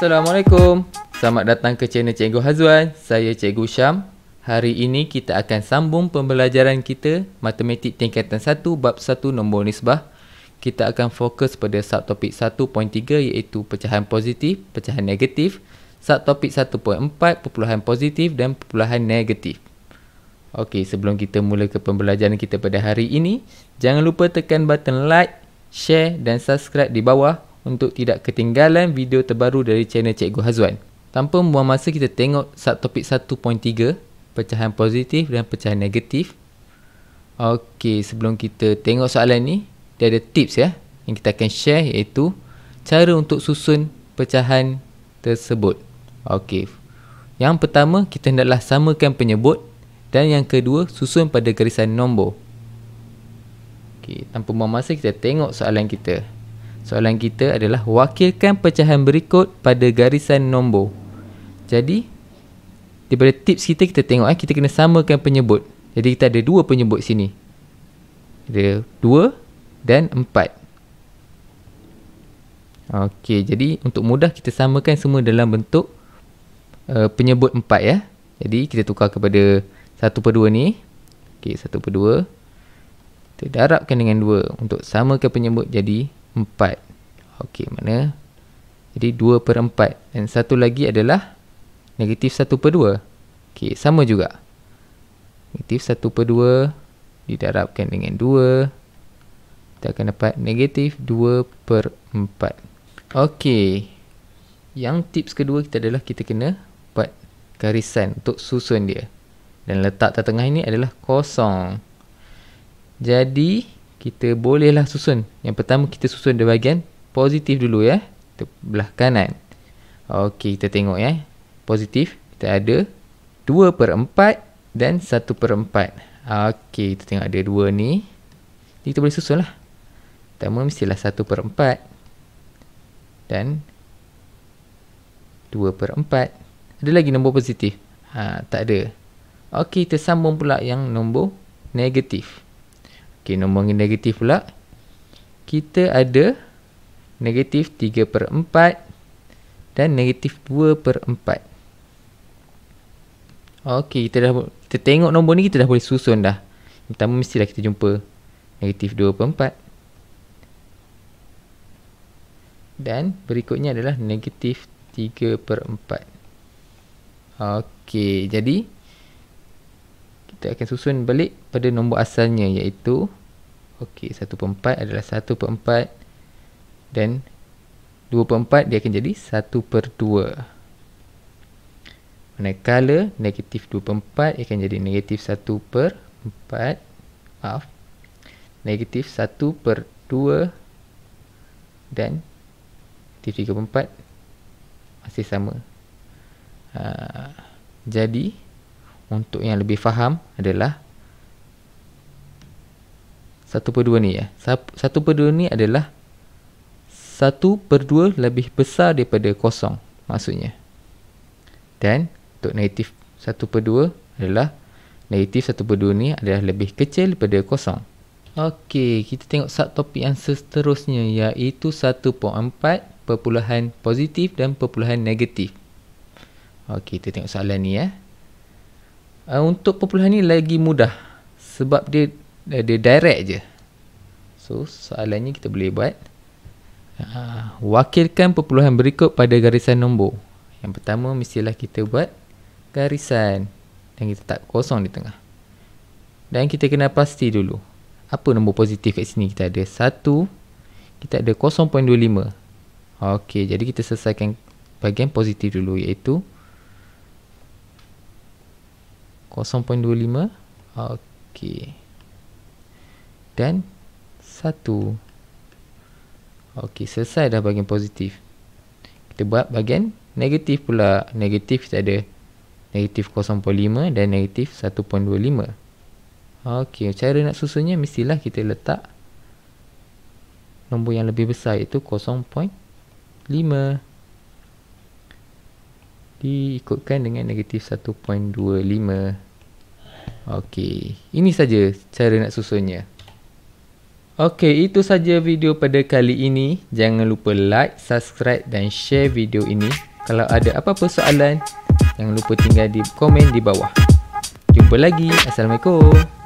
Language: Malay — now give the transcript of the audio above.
Assalamualaikum. Selamat datang ke channel Cikgu Hazwan. Saya Cikgu Syam. Hari ini kita akan sambung pembelajaran kita Matematik Tingkatan 1 Bab 1 Nombor Nisbah. Kita akan fokus pada subtopik 1.3 iaitu pecahan positif, pecahan negatif, subtopik 1.4 perpuluhan positif dan perpuluhan negatif. Okey, sebelum kita mula ke pembelajaran kita pada hari ini, jangan lupa tekan button like, share dan subscribe di bawah untuk tidak ketinggalan video terbaru dari channel Cikgu Hazwan. Tanpa membuang masa kita tengok topik 1.3 pecahan positif dan pecahan negatif. Okey, sebelum kita tengok soalan ni, dia ada tips ya yang kita akan share iaitu cara untuk susun pecahan tersebut. Okey. Yang pertama, kita hendaklah samakan penyebut dan yang kedua, susun pada garisan nombor. Okey, tanpa membuang masa kita tengok soalan kita. Soalan kita adalah wakilkan pecahan berikut pada garisan nombor. Jadi daripada tips kita kita tengok eh kita kena samakan penyebut. Jadi kita ada dua penyebut sini. Ada dua dan empat. Okey, jadi untuk mudah kita samakan semua dalam bentuk uh, penyebut empat ya. Jadi kita tukar kepada satu per dua ni. Okey, satu per dua. Kita darabkan dengan dua untuk samakan penyebut jadi 4 Okey, mana Jadi 2 per 4 Dan satu lagi adalah Negatif 1 per 2 Okey, sama juga Negatif 1 per 2 Didarabkan dengan 2 Kita akan dapat negatif 2 per 4 Okey Yang tips kedua kita adalah Kita kena buat garisan untuk susun dia Dan letak tengah ini adalah kosong Jadi kita bolehlah susun. Yang pertama kita susun di bahagian positif dulu ya. Kita belah kanan. Okey, kita tengok ya. Positif, kita ada 2 per 4 dan 1 per 4. Okey, kita tengok ada dua ni. Jadi kita boleh susun lah. Pertama mestilah 1 per 4. Dan 2 per 4. Ada lagi nombor positif? Ha, tak ada. Okey, kita sambung pula yang nombor Negatif. Okey, nombor yang negatif pula. Kita ada negatif 3 per 4 dan negatif 2 per 4. Okey, kita dah kita tengok nombor ni kita dah boleh susun dah. Yang pertama mestilah kita jumpa negatif 2 per 4. Dan berikutnya adalah negatif 3 per 4. Okey, jadi kita akan susun balik pada nombor asalnya iaitu Okey, 1 per 4 adalah 1 per 4 dan 2 per 4 dia akan jadi 1 per 2 manakala negatif 2 per 4 akan jadi negatif 1 per 4 maaf negatif 1 per 2 dan negatif 3 per 4 masih sama uh, jadi untuk yang lebih faham adalah 1 per 2 ni eh. 1 per 2 ni adalah 1 per 2 lebih besar daripada kosong maksudnya. Dan untuk negatif 1 per 2 adalah negatif 1 per 2 ni adalah lebih kecil daripada kosong. Okey, kita tengok subtopik yang seterusnya iaitu 1.4 perpuluhan positif dan perpuluhan negatif. Okey, kita tengok soalan ni eh. Uh, untuk perpuluhan ni lagi mudah sebab dia dia, dia direct je so soalannya kita boleh buat uh, wakilkan perpuluhan berikut pada garisan nombor yang pertama mestilah kita buat garisan dan kita tak kosong di tengah dan kita kena pasti dulu apa nombor positif kat sini kita ada 1 kita ada 0.25 ok jadi kita selesaikan bahagian positif dulu iaitu 0.25 ok dan 1. Okey, selesai dah bahagian positif. Kita buat bahagian negatif pula. Negatif kita ada negatif 0.5 dan negatif 1.25. Okey, cara nak susunnya mestilah kita letak nombor yang lebih besar iaitu 0.5 diikutkan dengan negatif 1.25 ok ini saja cara nak susunnya Okey, itu saja video pada kali ini. Jangan lupa like, subscribe dan share video ini. Kalau ada apa-apa soalan, jangan lupa tinggal di komen di bawah. Jumpa lagi. Assalamualaikum.